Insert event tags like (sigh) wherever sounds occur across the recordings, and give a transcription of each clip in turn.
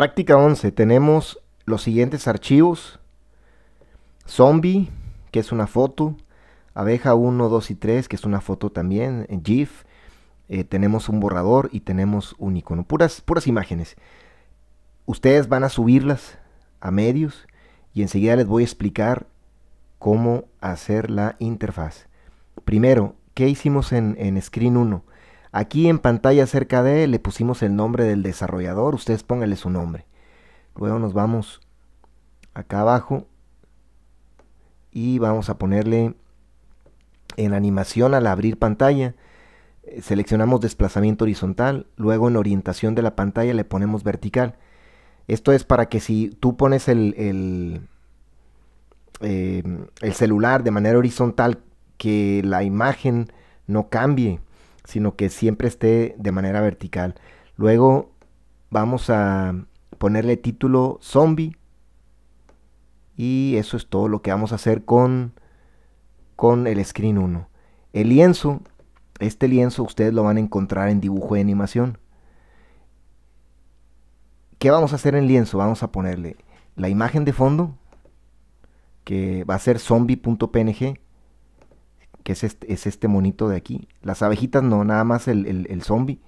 Práctica 11. Tenemos los siguientes archivos. Zombie, que es una foto. Abeja 1, 2 y 3, que es una foto también. GIF. Eh, tenemos un borrador y tenemos un icono. Puras, puras imágenes. Ustedes van a subirlas a medios y enseguida les voy a explicar cómo hacer la interfaz. Primero, ¿qué hicimos en, en Screen 1? Aquí en pantalla cerca de le pusimos el nombre del desarrollador, ustedes pónganle su nombre. Luego nos vamos acá abajo y vamos a ponerle en animación al abrir pantalla. Eh, seleccionamos desplazamiento horizontal, luego en orientación de la pantalla le ponemos vertical. Esto es para que si tú pones el, el em, celular de manera horizontal, que la imagen no cambie sino que siempre esté de manera vertical. Luego vamos a ponerle título zombie y eso es todo lo que vamos a hacer con, con el screen 1. El lienzo, este lienzo ustedes lo van a encontrar en dibujo de animación. ¿Qué vamos a hacer en lienzo? Vamos a ponerle la imagen de fondo, que va a ser zombie.png que este, es este, monito de aquí. Las abejitas no, nada más el, zombie.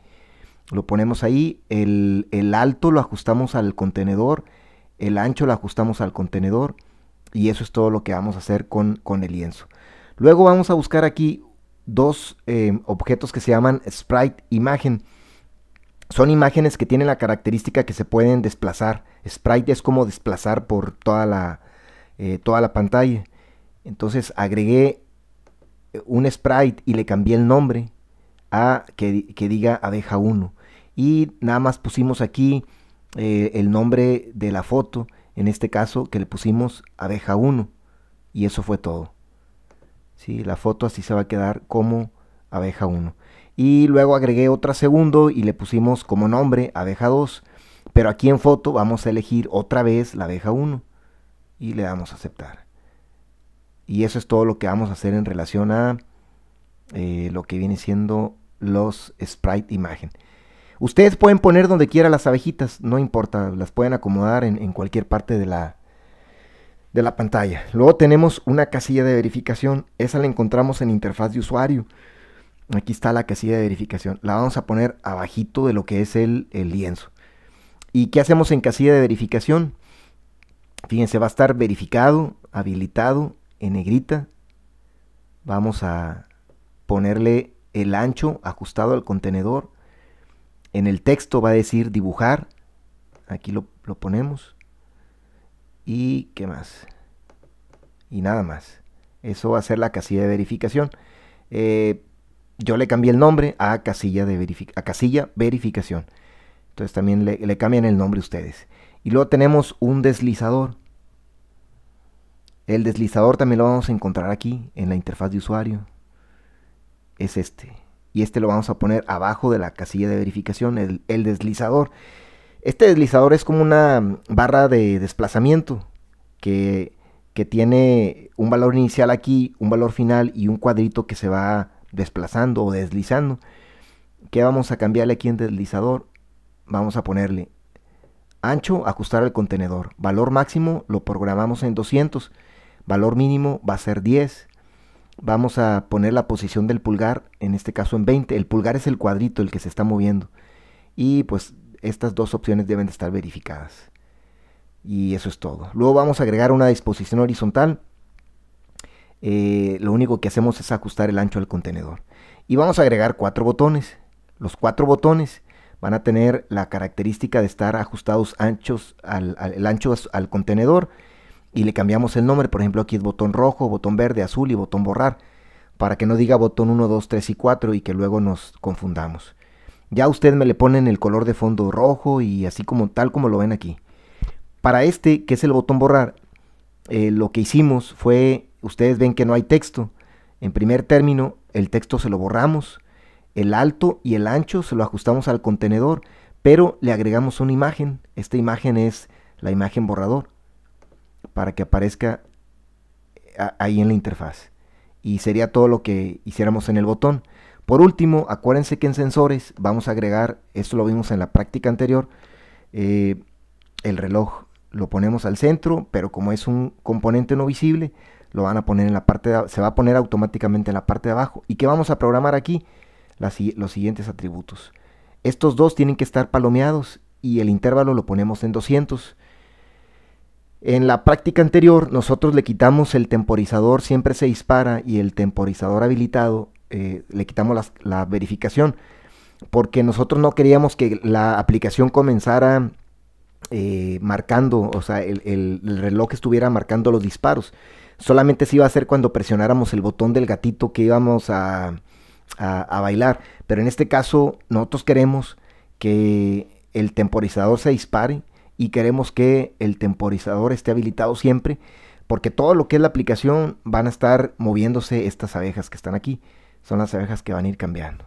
Lo ponemos ahí, el, alto lo ajustamos al contenedor, el ancho lo ajustamos al contenedor y eso es todo lo que vamos a hacer con, con el lienzo. Luego vamos a buscar aquí dos em, objetos que se llaman sprite imagen. Son imágenes que tienen la característica que se pueden desplazar. Sprite es como desplazar por toda la, eh, toda la pantalla. Entonces agregué un sprite y le cambié el nombre a que, diga abeja 1. Y nada más pusimos aquí eh, el nombre de la foto, en este caso que le pusimos abeja 1. Y eso fue todo. ¿Sí? La foto así se va a quedar como abeja 1. Y luego agregué otra segundo y le pusimos como nombre abeja 2. Pero aquí en foto vamos a elegir otra vez la abeja 1 y le damos a aceptar. Y eso es todo lo que vamos a hacer en relación a eh, lo que viene siendo los sprite imagen. Ustedes pueden poner donde quiera las abejitas, no importa, las pueden acomodar en, cualquier parte de la, de la pantalla. Luego tenemos una casilla de verificación, esa la encontramos en interfaz de usuario. Aquí está la casilla de verificación, la vamos a poner abajito de lo que es el, el lienzo. ¿Y qué hacemos en casilla de verificación? Fíjense, va a estar verificado, habilitado en negrita. Vamos a ponerle el ancho ajustado al contenedor. En el texto va a decir dibujar. Aquí lo, ponemos. ¿Y qué más? Y nada más. Eso va a ser la casilla de verificación. Eh, yo le cambié el nombre a casilla, de a casilla verificación. Entonces también le, cambian el nombre ustedes. Y luego tenemos un deslizador. El deslizador también lo vamos a encontrar aquí en la interfaz de usuario. Es este. Y este lo vamos a poner abajo de la casilla de verificación, el, deslizador. Este deslizador es como una mm, barra de desplazamiento que, que, tiene un valor inicial aquí, un valor final y un cuadrito que se va desplazando o deslizando. ¿Qué vamos a cambiarle aquí en deslizador? Vamos a ponerle ancho, ajustar el contenedor. Valor máximo lo programamos en 200. Valor mínimo va a ser 10. Vamos a poner la posición del pulgar, en este caso en 20. El pulgar es el cuadrito, el que se está moviendo. Y pues estas dos opciones deben de estar verificadas. Y eso es todo. Luego vamos a agregar una disposición horizontal. Eh, lo único que hacemos es ajustar el ancho al contenedor. Y vamos a agregar cuatro botones. Los cuatro botones van a tener la característica de estar ajustados anchos al, al el ancho al contenedor y le cambiamos el nombre. Por ejemplo, aquí es botón rojo, botón verde, azul y botón borrar, para que no diga botón 1, 2, 3 y 4 y que luego nos confundamos. Ya ustedes me le ponen el color de fondo rojo y así como tal como lo ven aquí. Para este, que es el botón borrar, eh, lo que hicimos fue, ustedes ven que no hay texto. En primer término, el texto se lo borramos, el alto y el ancho se lo ajustamos al contenedor, pero le agregamos una imagen. Esta imagen es la imagen borrador para que aparezca eh, ahí en la interfaz. Y sería todo lo que hiciéramos en el botón. Por último, acuérdense que en sensores vamos a agregar, esto lo vimos en la práctica anterior, eh, el reloj lo ponemos al centro, pero como es un componente no visible, lo van a poner en la parte se va a poner automáticamente en la parte de abajo. ¿Y qué vamos a programar aquí? los siguientes atributos. Estos dos tienen que estar palomeados y el intervalo lo ponemos en 200. En la práctica anterior nosotros le quitamos el temporizador siempre se dispara y el temporizador habilitado eh, le quitamos la verificación porque nosotros no queríamos que la aplicación comenzara eh, marcando, o sea, el, reloj estuviera marcando los disparos. Solamente se iba a hacer cuando presionáramos el botón del gatito que íbamos a bailar. Pero en este caso nosotros queremos que el temporizador se dispare y queremos que el temporizador esté habilitado siempre porque todo lo que es la aplicación van a estar moviéndose estas abejas que están aquí. Son las abejas que van a ir cambiando.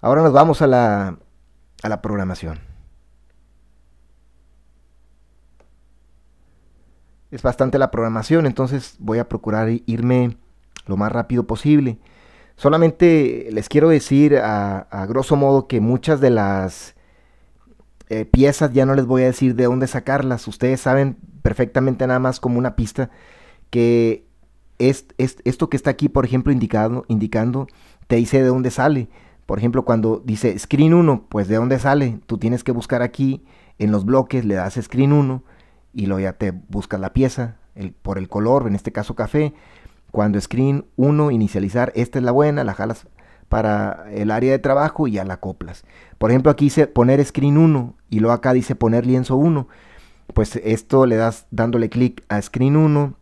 Ahora nos vamos a la, a la programación. Es bastante la programación, entonces voy a procurar irme lo más rápido posible. Solamente les quiero decir a, a grosso modo que muchas de las eh, piezas ya no les voy a decir de dónde sacarlas. Ustedes saben perfectamente nada más como una pista que es, esto que está aquí, por ejemplo, indicado, indicando, te dice de dónde sale. Por ejemplo, cuando dice screen 1, pues de dónde sale. Tú tienes que buscar aquí en los bloques, le das screen 1 y luego ya te buscas la pieza por el color, en este caso café. Cuando screen 1, inicializar, esta es la buena, la jalas para el área de trabajo y ya la coplas. Por ejemplo, aquí dice poner screen 1 y luego acá dice poner lienzo 1. Pues esto le das dándole clic a screen 1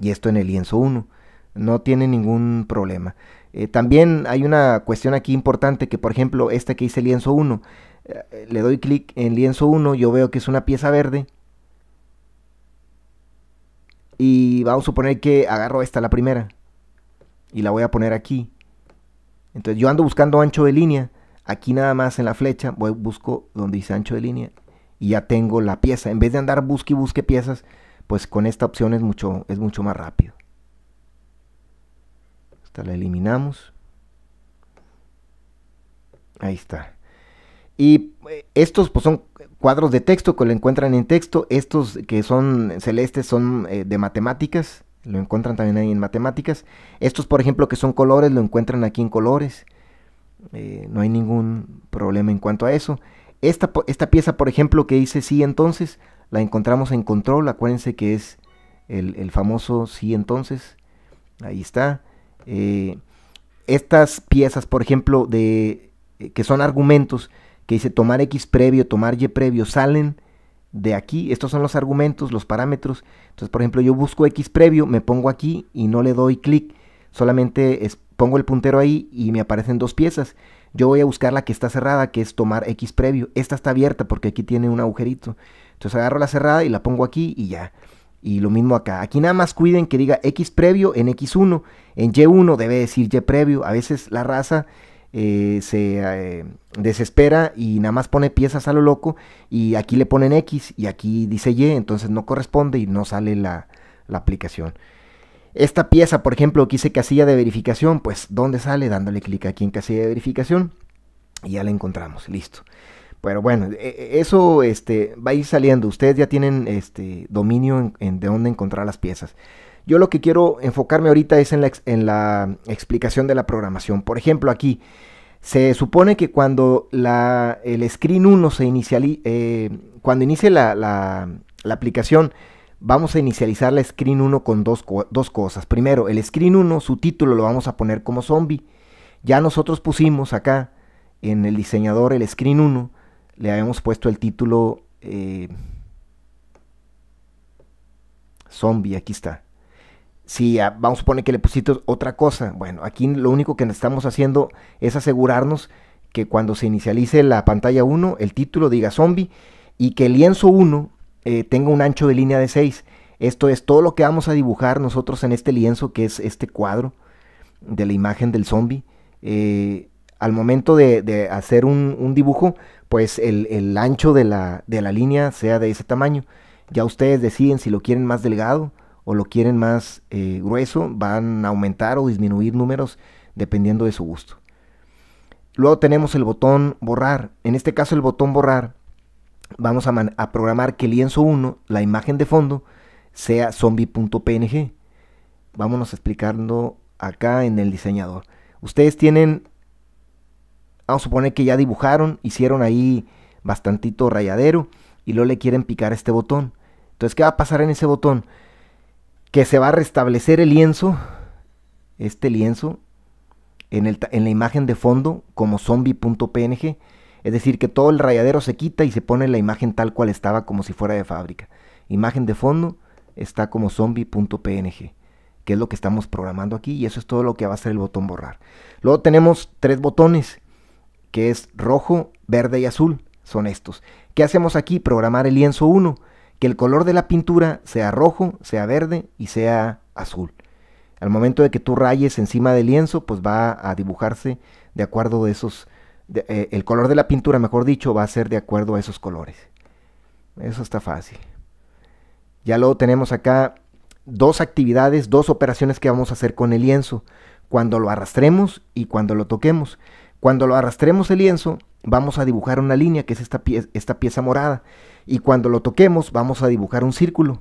y esto en el lienzo 1. No tiene ningún problema. Eh, también hay una cuestión aquí importante que, por ejemplo, esta que dice lienzo 1, eh, le doy clic en lienzo 1, yo veo que es una pieza verde. Y vamos a suponer que agarro esta, la primera, y la voy a poner aquí. Entonces yo ando buscando ancho de línea. Aquí nada más en la flecha voy, busco donde dice ancho de línea y ya tengo la pieza. En vez de andar busque y busque piezas, pues con esta opción es mucho, es mucho más rápido. Hasta la eliminamos. Ahí está. Y eh, estos pues, son cuadros de texto que lo encuentran en texto. Estos que son celestes son eh, de matemáticas. Lo encuentran también ahí en matemáticas. Estos, por ejemplo, que son colores, lo encuentran aquí en colores. Eh, no hay ningún problema en cuanto a eso. Esta, esta pieza, por ejemplo, que dice sí entonces, la encontramos en control. Acuérdense que es el, famoso sí entonces. Ahí está. Eh, estas piezas, por ejemplo, de, eh, que son argumentos, que dice tomar X previo, tomar Y previo, salen de aquí, estos son los argumentos, los parámetros. Entonces, por ejemplo, yo busco X previo, me pongo aquí y no le doy clic, solamente pongo el puntero ahí y me aparecen dos piezas. Yo voy a buscar la que está cerrada, que es tomar X previo. Esta está abierta porque aquí tiene un agujerito. Entonces agarro la cerrada y la pongo aquí y ya. Y lo mismo acá. Aquí nada más cuiden que diga X previo en X1. En Y1 debe decir Y previo. A veces la raza eh, se eh, desespera y nada más pone piezas a lo loco y aquí le ponen X y aquí dice Y, entonces no corresponde y no sale la, aplicación. Esta pieza, por ejemplo, que hice casilla de verificación, pues ¿dónde sale? Dándole clic aquí en casilla de verificación y ya la encontramos, listo. Pero bueno, e, e, eso este, va a ir saliendo. Ustedes ya tienen este, dominio en, de dónde encontrar las piezas. Yo lo que quiero enfocarme ahorita es en la, en la explicación de la programación. Por ejemplo, aquí se supone que cuando el screen 1 se eh, cuando inicie la, aplicación, vamos a inicializar la screen 1 con dos, cosas. Primero, el screen 1, su título lo vamos a poner como zombie. Ya nosotros pusimos acá en el diseñador el screen 1, le habíamos puesto el título eh, zombie, aquí está si vamos a poner que le pusiste otra cosa, bueno, aquí lo único que estamos haciendo es asegurarnos que cuando se inicialice la pantalla 1, el título diga zombie y que el lienzo 1 eh, tenga un ancho de línea de 6. Esto es todo lo que vamos a dibujar nosotros en este lienzo, que es este cuadro de la imagen del zombie. Eh, al momento de, hacer un, dibujo, pues el, el ancho de la, de la línea sea de ese tamaño. Ya ustedes deciden si lo quieren más delgado, o lo quieren más eh, grueso, van a aumentar o disminuir números dependiendo de su gusto. Luego tenemos el botón borrar. En este caso el botón borrar vamos a, programar que el lienzo 1, la imagen de fondo, sea zombie.png. Vámonos explicando acá en el diseñador. Ustedes tienen, vamos a suponer que ya dibujaron, hicieron ahí bastantito rayadero y luego le quieren picar este botón. Entonces, ¿qué va a pasar en ese botón? que se va a restablecer el lienzo, este lienzo, en, la imagen de fondo como zombie.png, es decir, que todo el rayadero se quita y se pone la imagen tal cual estaba como si fuera de fábrica. Imagen de fondo está como zombie.png, que es lo que estamos programando aquí y eso es todo lo que va a hacer el botón borrar. Luego tenemos tres botones, que es rojo, verde y azul, son estos. ¿Qué hacemos aquí? Programar el lienzo 1 que el color de la pintura sea rojo, sea verde y sea azul. Al momento de que tú rayes encima del lienzo, pues va a dibujarse de acuerdo de esos, eh, el color de la pintura, mejor dicho, va a ser de acuerdo a esos colores. Eso está fácil. Ya luego tenemos acá dos actividades, dos operaciones que vamos a hacer con el lienzo, cuando lo arrastremos y cuando lo toquemos. Cuando lo arrastremos el lienzo, vamos a dibujar una línea, que es esta, esta pieza morada y cuando lo toquemos vamos a dibujar un círculo.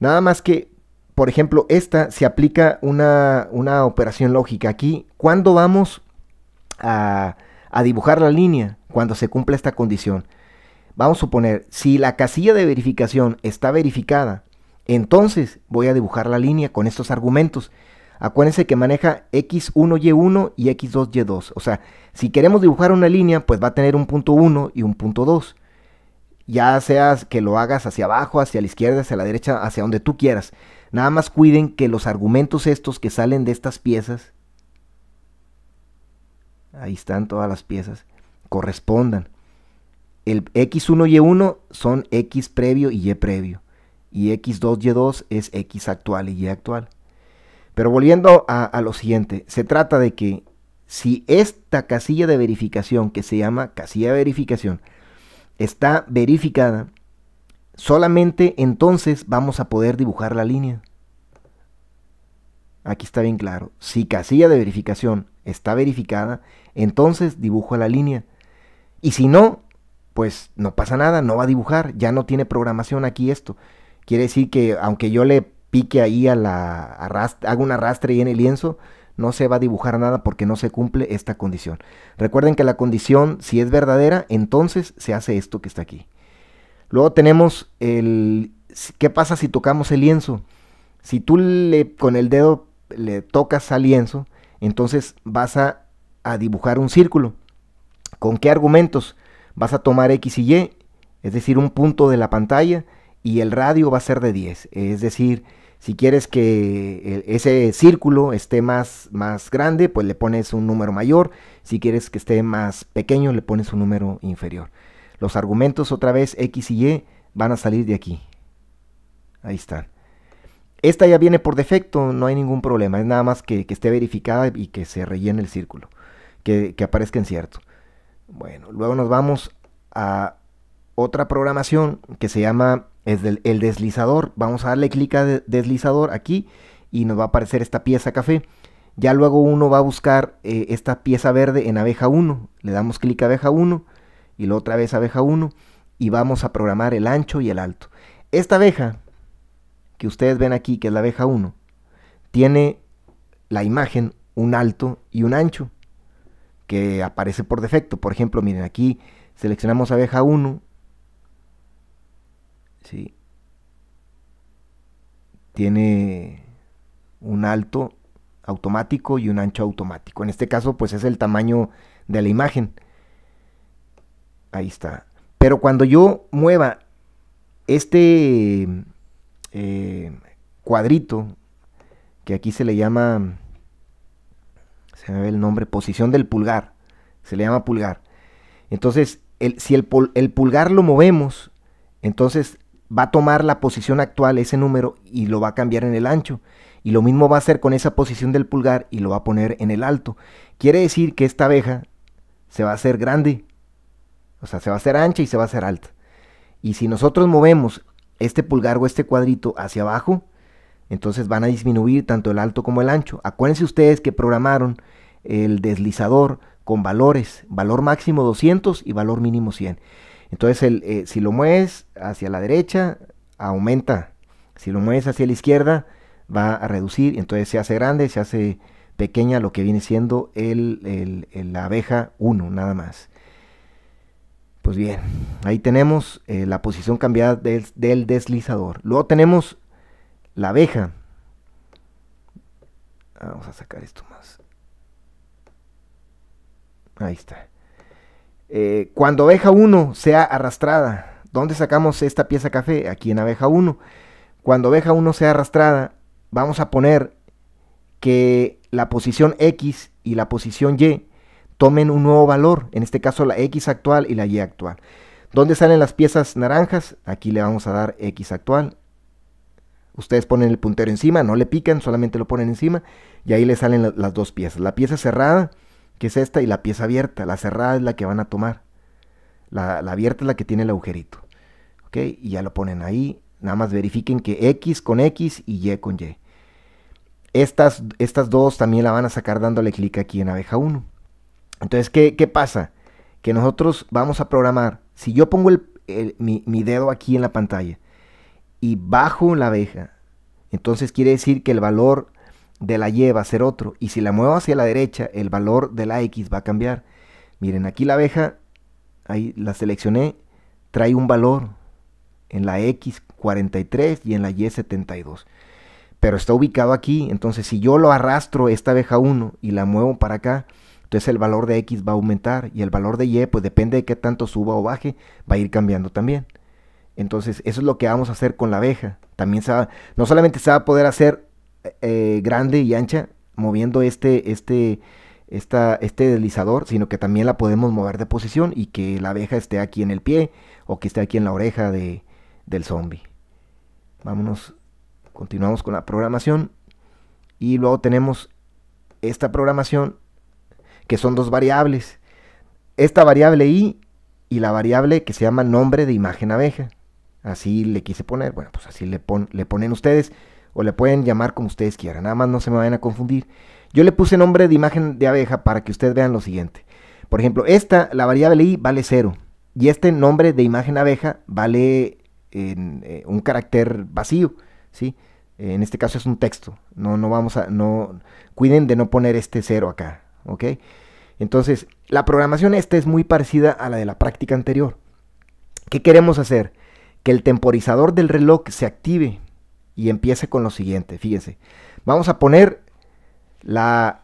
Nada más que, por ejemplo, esta se aplica una, operación lógica aquí. ¿Cuándo vamos a, a dibujar la línea? Cuando se cumpla esta condición. Vamos a suponer, si la casilla de verificación está verificada, entonces voy a dibujar la línea con estos argumentos. Acuérdense que maneja X1Y1 y X2Y2. O sea, si queremos dibujar una línea, pues va a tener un punto 1 y un punto 2 ya seas que lo hagas hacia abajo, hacia la izquierda, hacia la derecha, hacia donde tú quieras. Nada más cuiden que los argumentos estos que salen de estas piezas, ahí están todas las piezas, correspondan. El X1 y Y1 son X previo y Y previo. Y X2 y Y2 es X actual y Y actual. Pero volviendo a lo siguiente, se trata de que si esta casilla de verificación que se llama casilla de verificación, está verificada, solamente entonces vamos a poder dibujar la línea. Aquí está bien claro. Si casilla de verificación está verificada, entonces dibujo la línea. Y si no, pues no pasa nada, no va a dibujar, ya no tiene programación aquí esto. Quiere decir que aunque yo le pique ahí a la hago un arrastre ahí en el lienzo, no se va a dibujar nada porque no se cumple esta condición. Recuerden que la condición, si es verdadera, entonces se hace esto que está aquí. Luego tenemos el... ¿Qué pasa si tocamos el lienzo? Si tú le, con el dedo le tocas al lienzo, entonces vas a, a dibujar un círculo. ¿Con qué argumentos? Vas a tomar X y Y, es decir, un punto de la pantalla, y el radio va a ser de 10, es decir, si quieres que eh, ese círculo esté más, más grande, pues le pones un número mayor. Si quieres que esté más pequeño, le pones un número inferior. Los argumentos otra vez X y Y van a salir de aquí. Ahí están. Esta ya viene por defecto, no hay ningún problema. Es nada más que, que esté verificada y que se rellene el círculo. Que, que aparezca en cierto. Bueno, luego nos vamos a otra programación que se llama es del, el deslizador. Vamos a darle clic a deslizador aquí y nos va a aparecer esta pieza café. Ya luego uno va a buscar eh, esta pieza verde en abeja 1. Le damos clic a abeja 1 y la otra vez abeja 1 y vamos a programar el ancho y el alto. Esta abeja que ustedes ven aquí, que es la abeja 1, tiene la imagen un alto y un ancho que aparece por defecto. Por ejemplo, miren aquí seleccionamos abeja 1 ¿sí? Tiene un alto automático y un ancho automático. En este caso, pues es el tamaño de la imagen. Ahí está. Pero cuando yo mueva este eh, cuadrito, que aquí se le llama, se me ve el nombre, posición del pulgar, se le llama pulgar. Entonces, si el pulgar lo movemos, entonces va a tomar la posición actual, ese número, y lo va a cambiar en el ancho. Y lo mismo va a hacer con esa posición del pulgar y lo va a poner en el alto. Quiere decir que esta abeja se va a hacer grande. O sea, se va a hacer ancha y se va a hacer alta. Y si nosotros movemos este pulgar o este cuadrito hacia abajo, entonces van a disminuir tanto el alto como el ancho. Acuérdense ustedes que programaron el deslizador con valores, valor máximo 200 y valor mínimo 100. Entonces, el, eh, si lo mueves hacia la derecha, aumenta. Si lo mueves hacia la izquierda, va a reducir. Entonces se hace grande, se hace pequeña lo que viene siendo el, la abeja 1 nada más. Pues bien, ahí tenemos eh, la posición cambiada del, del, deslizador. Luego tenemos la abeja. Vamos a sacar esto más. Ahí está. Eh, cuando abeja 1 sea arrastrada, ¿dónde sacamos esta pieza café? Aquí en abeja 1. Cuando abeja 1 sea arrastrada, vamos a poner que la posición X y la posición Y tomen un nuevo valor, en este caso la X actual y la Y actual. ¿Dónde salen las piezas naranjas? Aquí le vamos a dar X actual. Ustedes ponen el puntero encima, no le pican, solamente lo ponen encima y ahí le salen las dos piezas. La pieza cerrada que es esta y la pieza abierta. La cerrada es la que van a tomar. La, abierta es la que tiene el agujerito. ¿Ok? Y ya lo ponen ahí. Nada más verifiquen que X con X y Y con Y. Estas, estas dos también la van a sacar dándole clic aquí en abeja 1. Entonces, ¿qué, ¿qué, pasa? Que nosotros vamos a programar. Si yo pongo mi, mi dedo aquí en la pantalla y bajo la abeja, entonces quiere decir que el valor de la Y va a ser otro. Y si la muevo hacia la derecha, el valor de la X va a cambiar. Miren, aquí la abeja, ahí la seleccioné, trae un valor en la X 43 y en la Y 72. Pero está ubicado aquí, entonces si yo lo arrastro esta abeja 1 y la muevo para acá, entonces el valor de X va a aumentar y el valor de Y, pues depende de qué tanto suba o baje, va a ir cambiando también. Entonces eso es lo que vamos a hacer con la abeja. También se no solamente se va a poder hacer eh, eh, grande y ancha moviendo este, este, este deslizador, sino que también la podemos mover de posición y que la abeja esté aquí en el pie o que esté aquí en la oreja de, del zombie. Vámonos, continuamos con la programación y luego tenemos esta programación que son dos variables. Esta variable i y la variable que se llama nombre de imagen abeja. Así le quise poner, bueno, pues así le, pon, le ponen ustedes o le pueden llamar como ustedes quieran, nada más no se me vayan a confundir. Yo le puse nombre de imagen de abeja para que ustedes vean lo siguiente. Por ejemplo, esta, la variable i vale 0 y este nombre de imagen abeja vale en, eh, un carácter vacío, ¿sí? En este caso es un texto, no, no vamos a, no, cuiden de no poner este 0 acá, ¿ok? Entonces, la programación esta es muy parecida a la de la práctica anterior. ¿Qué queremos hacer? Que el temporizador del reloj se active y empiece con lo siguiente. Fíjense, vamos a poner la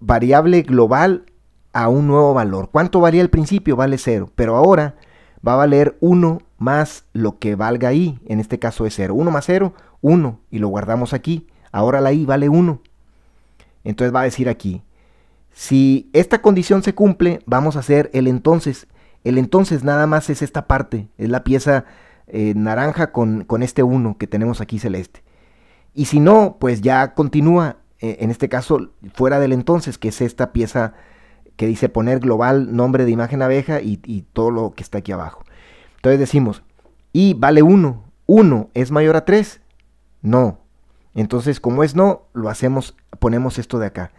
variable global a un nuevo valor. ¿Cuánto valía al principio? Vale 0, pero ahora va a valer 1 más lo que valga i, en este caso es 0. 1 más 0, 1, y lo guardamos aquí. Ahora la i vale 1. Entonces va a decir aquí, si esta condición se cumple, vamos a hacer el entonces. El entonces nada más es esta parte, es la pieza eh, naranja con, con este uno que tenemos aquí celeste. Y si no, pues ya continúa, eh, en este caso, fuera del entonces, que es esta pieza que dice poner global nombre de imagen abeja y, todo lo que está aquí abajo. Entonces decimos, y vale 1, 1 es mayor a 3, no. Entonces, como es no, lo hacemos, ponemos esto de acá.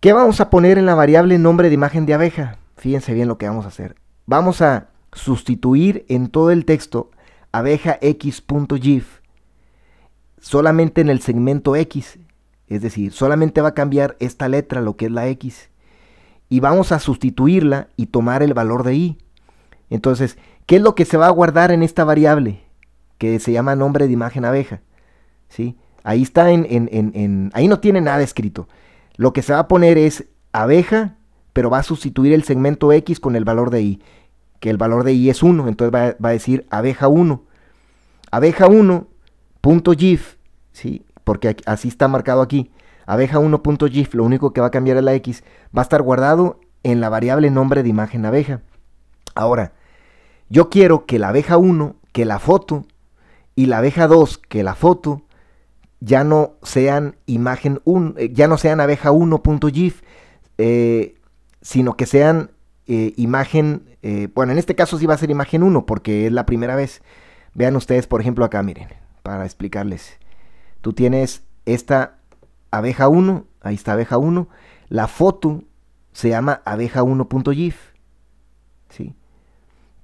¿Qué vamos a poner en la variable nombre de imagen de abeja? Fíjense bien lo que vamos a hacer. Vamos a sustituir en todo el texto abeja x.gif solamente en el segmento x, es decir, solamente va a cambiar esta letra, lo que es la x, y vamos a sustituirla y tomar el valor de y. Entonces, ¿qué es lo que se va a guardar en esta variable? Que se llama nombre de imagen abeja. ¿sí? Ahí está en, en, Ahí no tiene nada escrito. Lo que se va a poner es abeja, pero va a sustituir el segmento X con el valor de Y que el valor de i es 1, entonces va, a decir abeja 1. Abeja 1gif ¿sí? porque así está marcado aquí. Abeja 1.gif, lo único que va a cambiar es la x, va a estar guardado en la variable nombre de imagen abeja. Ahora, yo quiero que la abeja 1, que la foto, y la abeja 2, que la foto, ya no sean imagen 1, eh, ya no sean abeja 1.gif, eh, sino que sean eh, imagen, eh, bueno, en este caso sí va a ser imagen 1 porque es la primera vez. Vean ustedes, por ejemplo, acá, miren, para explicarles. Tú tienes esta abeja 1, ahí está abeja 1, la foto se llama abeja1.gif, ¿sí?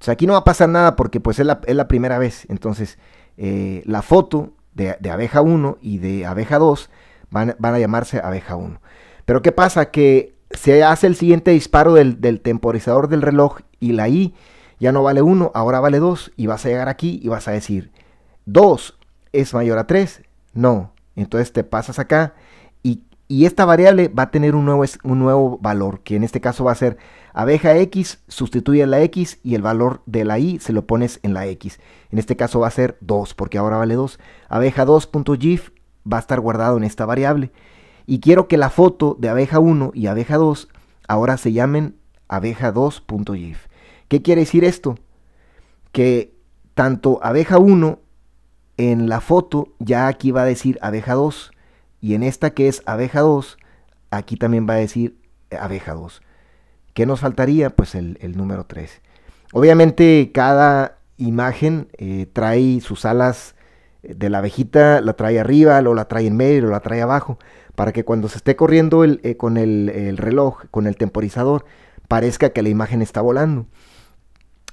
O sea, aquí no va a pasar nada porque pues es la, primera vez. Entonces, eh, la foto de, abeja 1 y de abeja 2 van, van a llamarse abeja 1. Pero ¿qué pasa? Que se hace el siguiente disparo del, temporizador del reloj y la I ya no vale 1, ahora vale 2 y vas a llegar aquí y vas a decir 2 es mayor a 3, no, entonces te pasas acá y, esta variable va a tener un nuevo, un nuevo, valor que en este caso va a ser abeja X, sustituye la X y el valor de la Y se lo pones en la X, en este caso va a ser 2 porque ahora vale 2, abeja 2.gif va a estar guardado en esta variable y quiero que la foto de abeja 1 y abeja 2 ahora se llamen abeja 2.gif. ¿Qué quiere decir esto? Que tanto abeja 1 en la foto ya aquí va a decir abeja 2 y en esta que es abeja 2 aquí también va a decir eh, abeja 2. ¿Qué nos faltaría? Pues el, número 3. Obviamente cada imagen eh, trae sus alas eh, de la abejita, la trae arriba, luego la trae en medio, luego la trae abajo para que cuando se esté corriendo el, eh, con el, reloj, con el temporizador, parezca que la imagen está volando.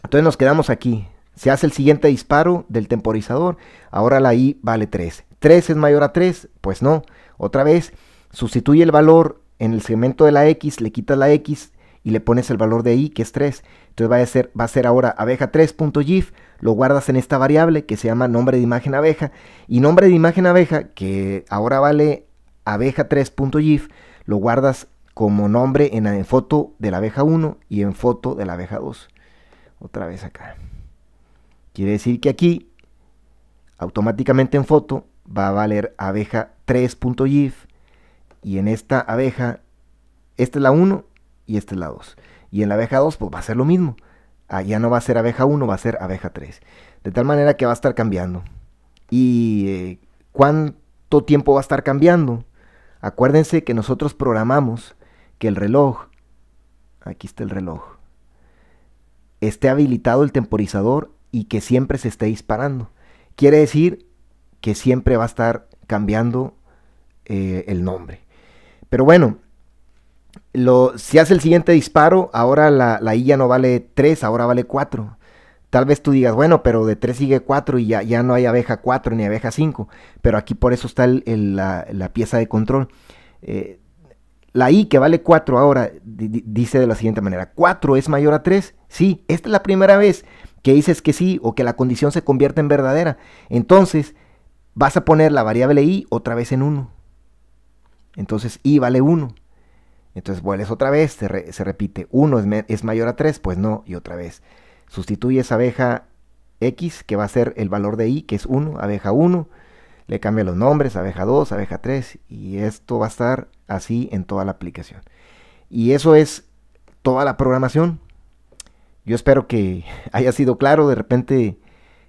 Entonces nos quedamos aquí. Se hace el siguiente disparo del temporizador. Ahora la I vale 3. ¿3 es mayor a 3? Pues no. Otra vez, sustituye el valor en el segmento de la X, le quitas la X y le pones el valor de I, que es 3. Entonces va a ser, va a ser ahora abeja3.gif, lo guardas en esta variable que se llama nombre de imagen abeja. Y nombre de imagen abeja, que ahora vale abeja3.gif, lo guardas como nombre en, foto de la abeja 1 y en foto de la abeja 2. Otra vez acá. Quiere decir que aquí, automáticamente en foto, va a valer abeja 3.gif y en esta abeja, esta es la 1 y esta es la 2. Y en la abeja 2, pues va a ser lo mismo. Allá ah, no va a ser abeja 1, va a ser abeja 3. De tal manera que va a estar cambiando. ¿Y eh, cuánto tiempo va a estar cambiando? Acuérdense que nosotros programamos que el reloj, aquí está el reloj, esté habilitado el temporizador y que siempre se esté disparando. Quiere decir que siempre va a estar cambiando eh, el nombre. Pero bueno, lo, si hace el siguiente disparo, ahora la, la I ya no vale 3, ahora vale 4. Tal vez tú digas, bueno, pero de 3 sigue 4 y ya, no hay abeja 4 ni abeja 5, pero aquí por eso está la, pieza de control. Eh, la I que vale 4 ahora dice de la siguiente manera, 4 es mayor a 3, sí, esta es la primera vez que dices que sí o que la condición se convierte en verdadera. Entonces, vas a poner la variable i otra vez en 1. Entonces, i vale 1. Entonces, vuelves otra vez, se, repite, 1 es, es mayor a 3, pues no, y otra vez. Sustituye esa abeja X, que va a ser el valor de Y, que es 1, abeja 1. Le cambia los nombres, abeja 2, abeja 3, y esto va a estar así en toda la aplicación. Y eso es toda la programación. Yo espero que (laughs) haya sido claro, de repente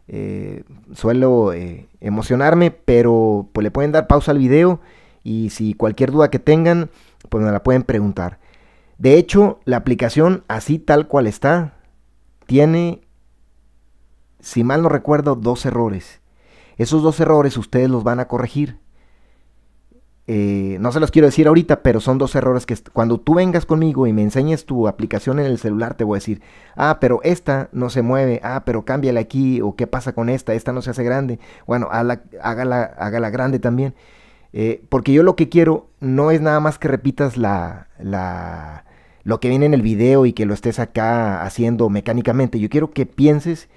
eh, suelo eh, emocionarme, pero pues le pueden dar pausa al video y si cualquier duda que tengan, pues me la pueden preguntar. De hecho, la aplicación así tal cual está, tiene, si mal no recuerdo, dos errores. Esos dos errores ustedes los van a corregir. Eh, no se los quiero decir ahorita, pero son dos errores que cuando tú vengas conmigo y me enseñes tu aplicación en el celular, te voy a decir, ah, pero esta no se mueve, ah, pero cámbiala aquí, o qué pasa con esta, esta no se hace grande, bueno, hágala, hágala, grande también. Eh, porque yo lo que quiero no es nada más que repitas la, la, lo que viene en el video y que lo estés acá haciendo mecánicamente. Yo quiero que pienses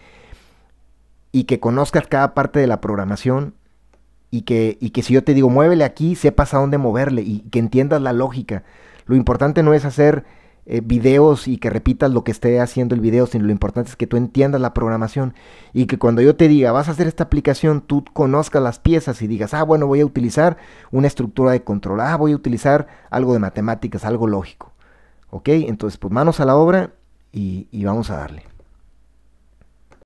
y que conozcas cada parte de la programación y que, y que si yo te digo muévele aquí, sepas a dónde moverle y que entiendas la lógica. Lo importante no es hacer eh, videos y que repitas lo que esté haciendo el video, sino lo importante es que tú entiendas la programación y que cuando yo te diga vas a hacer esta aplicación, tú conozcas las piezas y digas, ah, bueno, voy a utilizar una estructura de control, ah, voy a utilizar algo de matemáticas, algo lógico. ¿Ok? Entonces, pues manos a la obra y, y vamos a darle.